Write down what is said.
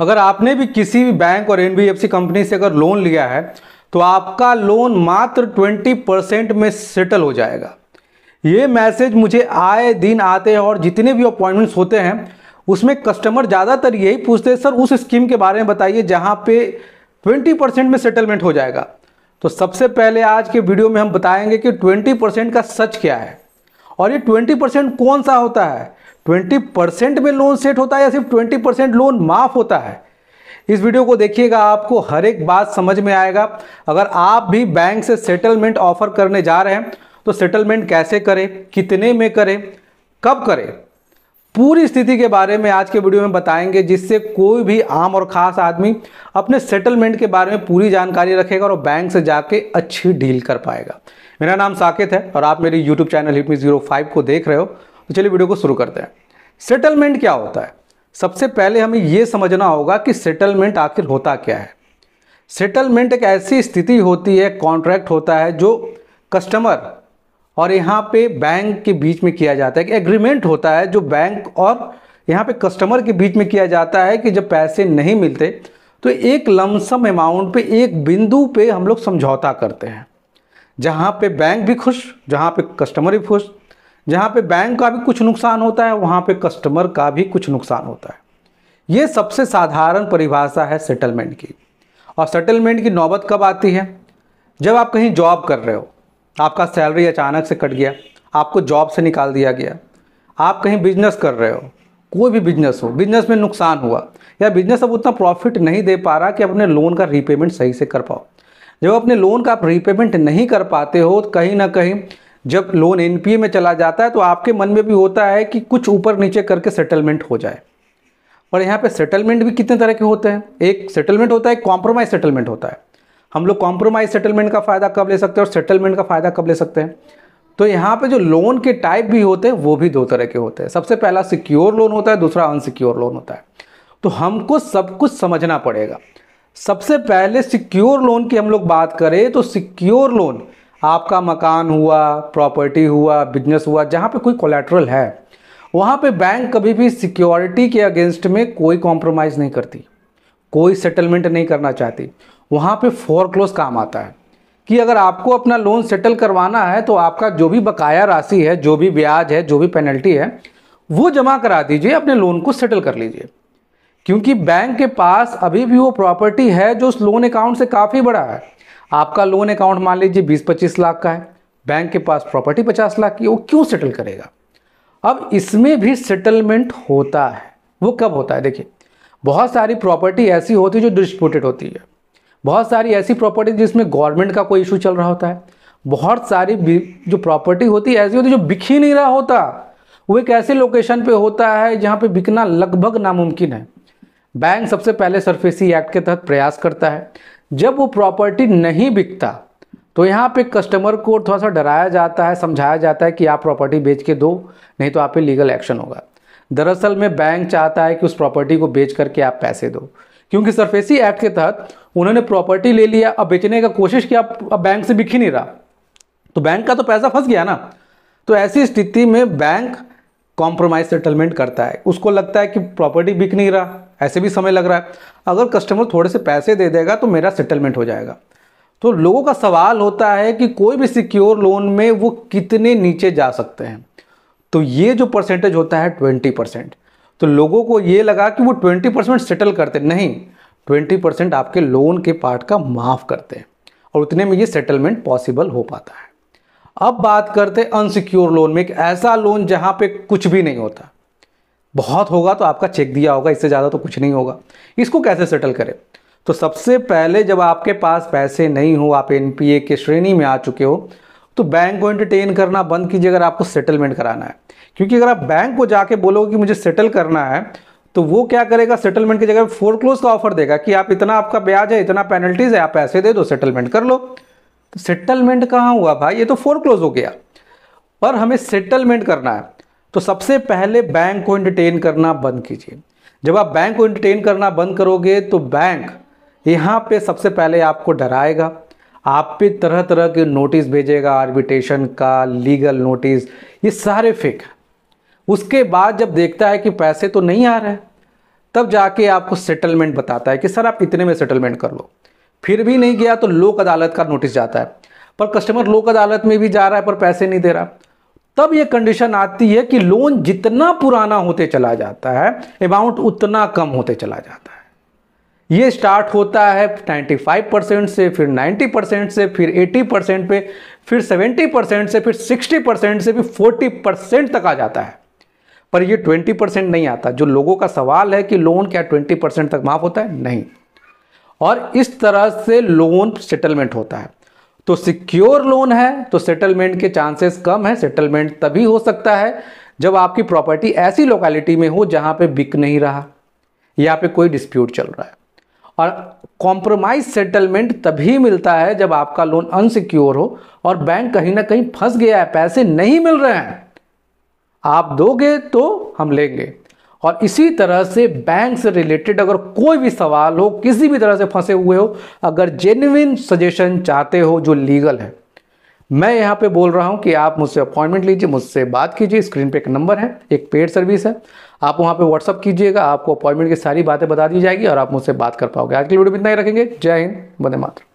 अगर आपने भी किसी भी बैंक और एनबीएफसी कंपनी से अगर लोन लिया है तो आपका लोन मात्र 20 परसेंट में सेटल हो जाएगा ये मैसेज मुझे आए दिन आते हैं और जितने भी अपॉइंटमेंट्स होते हैं उसमें कस्टमर ज़्यादातर यही पूछते हैं सर उस स्कीम के बारे में बताइए जहाँ पे 20 परसेंट में सेटलमेंट हो जाएगा तो सबसे पहले आज के वीडियो में हम बताएंगे कि 20 परसेंट का सच क्या है और ये ट्वेंटी परसेंट कौन सा होता है ट्वेंटी परसेंट में लोन सेट होता है या सिर्फ ट्वेंटी परसेंट लोन माफ़ होता है इस वीडियो को देखिएगा आपको हर एक बात समझ में आएगा अगर आप भी बैंक से सेटलमेंट ऑफर करने जा रहे हैं तो सेटलमेंट कैसे करें कितने में करें कब करें पूरी स्थिति के बारे में आज के वीडियो में बताएंगे जिससे कोई भी आम और ख़ास आदमी अपने सेटलमेंट के बारे में पूरी जानकारी रखेगा और बैंक से जाके अच्छी डील कर पाएगा मेरा नाम साकेत है और आप मेरी यूट्यूब चैनल हिटमी जीरो फाइव को देख रहे हो तो चलिए वीडियो को शुरू करते हैं सेटलमेंट क्या होता है सबसे पहले हमें यह समझना होगा कि सेटलमेंट आखिर होता क्या है सेटलमेंट एक ऐसी स्थिति होती है कॉन्ट्रैक्ट होता है जो कस्टमर और यहाँ पे बैंक के बीच में किया जाता है कि एग्रीमेंट होता है जो बैंक और यहाँ पे कस्टमर के बीच में किया जाता है कि जब पैसे नहीं मिलते तो एक लमसम अमाउंट पे एक बिंदु पे हम लोग समझौता करते हैं जहाँ पे बैंक भी खुश जहाँ पे कस्टमर भी खुश जहाँ पे बैंक का भी कुछ नुकसान होता है वहाँ पे कस्टमर का भी कुछ नुकसान होता है ये सबसे साधारण परिभाषा है सेटलमेंट की और सेटलमेंट की नौबत कब आती है जब आप कहीं जॉब कर रहे हो आपका सैलरी अचानक से कट गया आपको जॉब से निकाल दिया गया आप कहीं बिजनेस कर रहे हो कोई भी बिजनेस हो बिजनेस में नुकसान हुआ या बिजनेस अब उतना प्रॉफिट नहीं दे पा रहा कि अपने लोन का रीपेमेंट सही से कर पाओ जब अपने लोन का आप रीपेमेंट नहीं कर पाते हो तो कहीं ना कहीं जब लोन एन में चला जाता है तो आपके मन में भी होता है कि कुछ ऊपर नीचे करके सेटलमेंट हो जाए पर यहाँ पे सेटलमेंट भी कितने तरह के होते हैं एक सेटलमेंट होता है एक कॉम्प्रोमाइज़ सेटलमेंट होता है हम लोग कॉम्प्रोमाइज सेटलमेंट का फ़ायदा कब ले सकते हैं और सेटलमेंट का फ़ायदा कब ले सकते हैं तो यहाँ पे जो लोन के टाइप भी होते हैं वो भी दो तरह के होते हैं सबसे पहला सिक्योर लोन होता है दूसरा अनसिक्योर लोन होता है तो हमको सब कुछ समझना पड़ेगा सबसे पहले सिक्योर लोन की हम लोग बात करें तो सिक्योर लोन आपका मकान हुआ प्रॉपर्टी हुआ बिजनेस हुआ जहाँ पे कोई कोलेट्रल है वहाँ पे बैंक कभी भी सिक्योरिटी के अगेंस्ट में कोई कॉम्प्रोमाइज़ नहीं करती कोई सेटलमेंट नहीं करना चाहती वहाँ पे फोर क्लोज काम आता है कि अगर आपको अपना लोन सेटल करवाना है तो आपका जो भी बकाया राशि है जो भी ब्याज है जो भी पेनल्टी है वो जमा करा दीजिए अपने लोन को सेटल कर लीजिए क्योंकि बैंक के पास अभी भी वो प्रॉपर्टी है जो उस लोन अकाउंट से काफ़ी बड़ा है आपका लोन अकाउंट मान लीजिए बीस पच्चीस लाख का है बैंक के पास प्रॉपर्टी पचास लाख की वो क्यों सेटल करेगा अब इसमें भी सेटलमेंट होता है वो कब होता है देखिए बहुत सारी प्रॉपर्टी ऐसी होती है जो डिस्प्यूटेड होती है बहुत सारी ऐसी प्रॉपर्टी जिसमें गवर्नमेंट का कोई इशू चल रहा होता है बहुत सारी जो प्रॉपर्टी होती है ऐसी होती है जो बिक ही नहीं रहा होता वो एक ऐसे लोकेशन पे होता है जहाँ पे बिकना लगभग नामुमकिन है बैंक सबसे पहले सरफेसी एक्ट के तहत प्रयास करता है जब वो प्रॉपर्टी नहीं बिकता तो यहाँ पे कस्टमर को थोड़ा सा डराया जाता है समझाया जाता है कि आप प्रॉपर्टी बेच के दो नहीं तो आप पे लीगल एक्शन होगा दरअसल में बैंक चाहता है कि उस प्रॉपर्टी को बेच करके आप पैसे दो क्योंकि सरफेसी एक्ट के तहत उन्होंने प्रॉपर्टी ले लिया अब बेचने का कोशिश किया अब बैंक से बिक ही नहीं रहा तो बैंक का तो पैसा फंस गया ना तो ऐसी स्थिति में बैंक कॉम्प्रोमाइज सेटलमेंट करता है उसको लगता है कि प्रॉपर्टी बिक नहीं रहा ऐसे भी समय लग रहा है अगर कस्टमर थोड़े से पैसे दे देगा तो मेरा सेटलमेंट हो जाएगा तो लोगों का सवाल होता है कि कोई भी सिक्योर लोन में वो कितने नीचे जा सकते हैं तो ये जो परसेंटेज होता है ट्वेंटी परसेंट तो लोगों को ये लगा कि वो ट्वेंटी परसेंट सेटल करते नहीं ट्वेंटी परसेंट आपके लोन के पार्ट का माफ़ करते हैं और उतने में ये सेटलमेंट पॉसिबल हो पाता है अब बात करते हैं अनसिक्योर लोन में एक ऐसा लोन जहाँ पे कुछ भी नहीं होता बहुत होगा तो आपका चेक दिया होगा इससे ज़्यादा तो कुछ नहीं होगा इसको कैसे सेटल करें तो सबसे पहले जब आपके पास पैसे नहीं हो आप एन के श्रेणी में आ चुके हो तो बैंक को एंटरटेन करना बंद कीजिए अगर आपको सेटलमेंट कराना है क्योंकि अगर आप बैंक को जाके बोलोगे कि मुझे सेटल करना है तो वो क्या करेगा सेटलमेंट की जगह फोर क्लोज का ऑफर देगा कि आप इतना आपका ब्याज है इतना पेनल्टीज है आप पैसे दे दो सेटलमेंट कर लो तो सेटलमेंट कहाँ हुआ भाई ये तो फोर क्लोज हो गया पर हमें सेटलमेंट करना है तो सबसे पहले बैंक को इंटरटेन करना बंद कीजिए जब आप बैंक को इंटरटेन करना बंद करोगे तो बैंक यहाँ पे सबसे पहले आपको डराएगा आप पे तरह तरह के नोटिस भेजेगा आर्बिटेशन का लीगल नोटिस ये सारे फेक उसके बाद जब देखता है कि पैसे तो नहीं आ रहे तब जाके आपको सेटलमेंट बताता है कि सर आप इतने में सेटलमेंट कर लो फिर भी नहीं गया तो लोक अदालत का नोटिस जाता है पर कस्टमर लोक अदालत में भी जा रहा है पर पैसे नहीं दे रहा तब ये कंडीशन आती है कि लोन जितना पुराना होते चला जाता है अमाउंट उतना कम होते चला जाता है ये स्टार्ट होता है 95 परसेंट से फिर 90 परसेंट से फिर 80 परसेंट पे फिर 70 परसेंट से फिर 60 परसेंट से फिर 40 परसेंट तक आ जाता है पर ये ट्वेंटी परसेंट नहीं आता जो लोगों का सवाल है कि लोन क्या ट्वेंटी परसेंट तक माफ़ होता है नहीं और इस तरह से लोन सेटलमेंट होता है तो सिक्योर लोन है तो सेटलमेंट के चांसेस कम है सेटलमेंट तभी हो सकता है जब आपकी प्रॉपर्टी ऐसी लोकेलिटी में हो जहाँ पे बिक नहीं रहा या पे कोई डिस्प्यूट चल रहा है और कॉम्प्रोमाइज सेटलमेंट तभी मिलता है जब आपका लोन अनसिक्योर हो और बैंक कहीं ना कहीं फंस गया है पैसे नहीं मिल रहे हैं आप दोगे तो हम लेंगे और इसी तरह से बैंक से रिलेटेड अगर कोई भी सवाल हो किसी भी तरह से फंसे हुए हो अगर जेन्यन सजेशन चाहते हो जो लीगल है मैं यहाँ पे बोल रहा हूँ कि आप मुझसे अपॉइंटमेंट लीजिए मुझसे बात कीजिए स्क्रीन पे एक नंबर है एक पेड सर्विस है आप वहाँ पे व्हाट्सअप कीजिएगा आपको अपॉइंटमेंट की सारी बातें बता दी जाएगी और आप मुझसे बात कर पाओगे आज की वीडियो में इतना ही रखेंगे जय हिंद बंदे मात्र